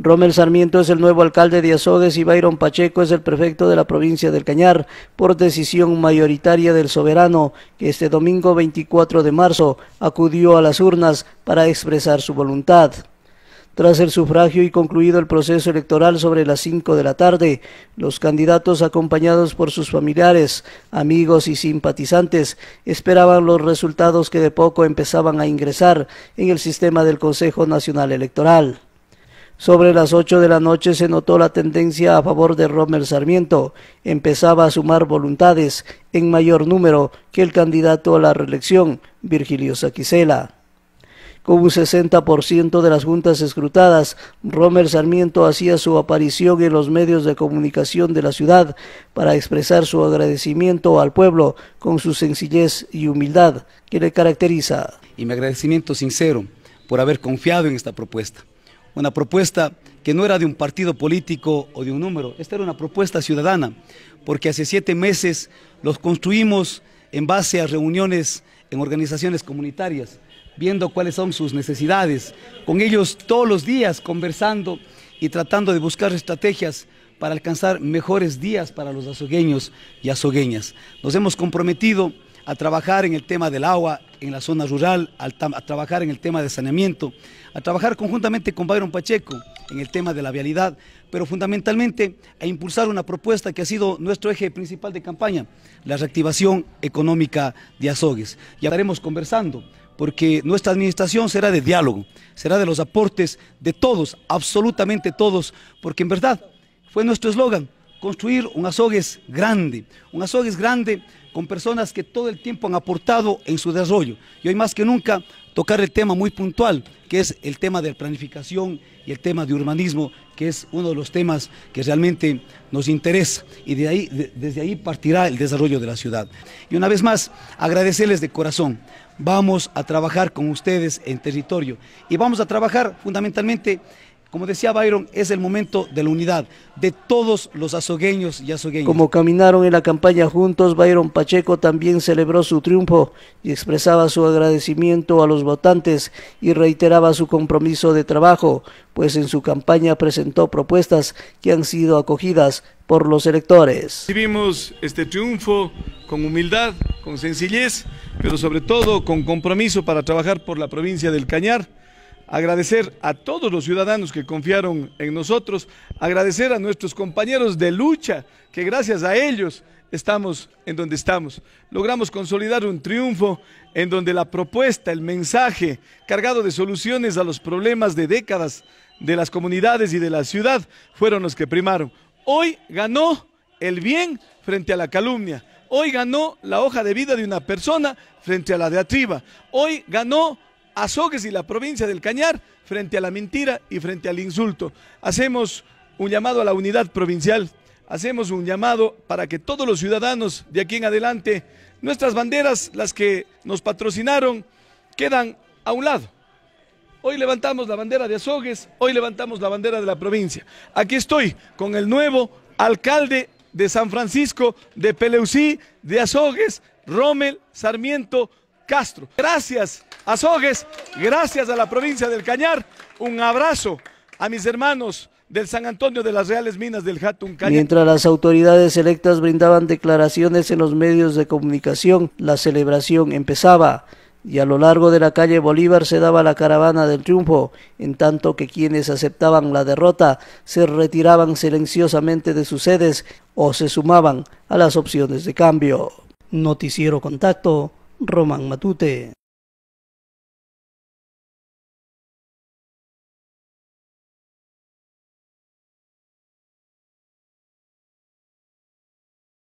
Rommel Sarmiento es el nuevo alcalde de Azogues y Byron Pacheco es el prefecto de la provincia del Cañar por decisión mayoritaria del soberano que este domingo 24 de marzo acudió a las urnas para expresar su voluntad. Tras el sufragio y concluido el proceso electoral sobre las 5 de la tarde, los candidatos acompañados por sus familiares, amigos y simpatizantes esperaban los resultados que de poco empezaban a ingresar en el sistema del Consejo Nacional Electoral. Sobre las 8 de la noche se notó la tendencia a favor de Romer Sarmiento. Empezaba a sumar voluntades en mayor número que el candidato a la reelección, Virgilio Saquicela. Con un 60% de las juntas escrutadas, Romer Sarmiento hacía su aparición en los medios de comunicación de la ciudad para expresar su agradecimiento al pueblo con su sencillez y humildad que le caracteriza. Y mi agradecimiento sincero por haber confiado en esta propuesta una propuesta que no era de un partido político o de un número, esta era una propuesta ciudadana, porque hace siete meses los construimos en base a reuniones en organizaciones comunitarias, viendo cuáles son sus necesidades, con ellos todos los días conversando y tratando de buscar estrategias para alcanzar mejores días para los azogueños y azogueñas. Nos hemos comprometido a trabajar en el tema del agua en la zona rural, a trabajar en el tema de saneamiento, a trabajar conjuntamente con Byron Pacheco en el tema de la vialidad, pero fundamentalmente a impulsar una propuesta que ha sido nuestro eje principal de campaña, la reactivación económica de Azogues. Ya estaremos conversando porque nuestra administración será de diálogo, será de los aportes de todos, absolutamente todos, porque en verdad fue nuestro eslogan, construir un Azogues grande, un Azogues grande con personas que todo el tiempo han aportado en su desarrollo. Y hoy más que nunca tocar el tema muy puntual, que es el tema de planificación y el tema de urbanismo, que es uno de los temas que realmente nos interesa. Y de ahí, desde ahí partirá el desarrollo de la ciudad. Y una vez más, agradecerles de corazón. Vamos a trabajar con ustedes en territorio y vamos a trabajar fundamentalmente como decía Byron, es el momento de la unidad de todos los azogueños y azogueñas. Como caminaron en la campaña juntos, Byron Pacheco también celebró su triunfo y expresaba su agradecimiento a los votantes y reiteraba su compromiso de trabajo, pues en su campaña presentó propuestas que han sido acogidas por los electores. Vivimos este triunfo con humildad, con sencillez, pero sobre todo con compromiso para trabajar por la provincia del Cañar agradecer a todos los ciudadanos que confiaron en nosotros, agradecer a nuestros compañeros de lucha, que gracias a ellos estamos en donde estamos. Logramos consolidar un triunfo en donde la propuesta, el mensaje cargado de soluciones a los problemas de décadas de las comunidades y de la ciudad fueron los que primaron. Hoy ganó el bien frente a la calumnia. Hoy ganó la hoja de vida de una persona frente a la de atriba. Hoy ganó Azogues y la provincia del Cañar frente a la mentira y frente al insulto. Hacemos un llamado a la unidad provincial, hacemos un llamado para que todos los ciudadanos de aquí en adelante, nuestras banderas, las que nos patrocinaron, quedan a un lado. Hoy levantamos la bandera de Azogues, hoy levantamos la bandera de la provincia. Aquí estoy con el nuevo alcalde de San Francisco, de Peleucí, de Azogues, Rommel Sarmiento Castro. Gracias a Sogues, gracias a la provincia del Cañar. Un abrazo a mis hermanos del San Antonio de las Reales Minas del Hatun Cañar. Mientras las autoridades electas brindaban declaraciones en los medios de comunicación, la celebración empezaba y a lo largo de la calle Bolívar se daba la caravana del triunfo, en tanto que quienes aceptaban la derrota se retiraban silenciosamente de sus sedes o se sumaban a las opciones de cambio. Noticiero Contacto Román Matute.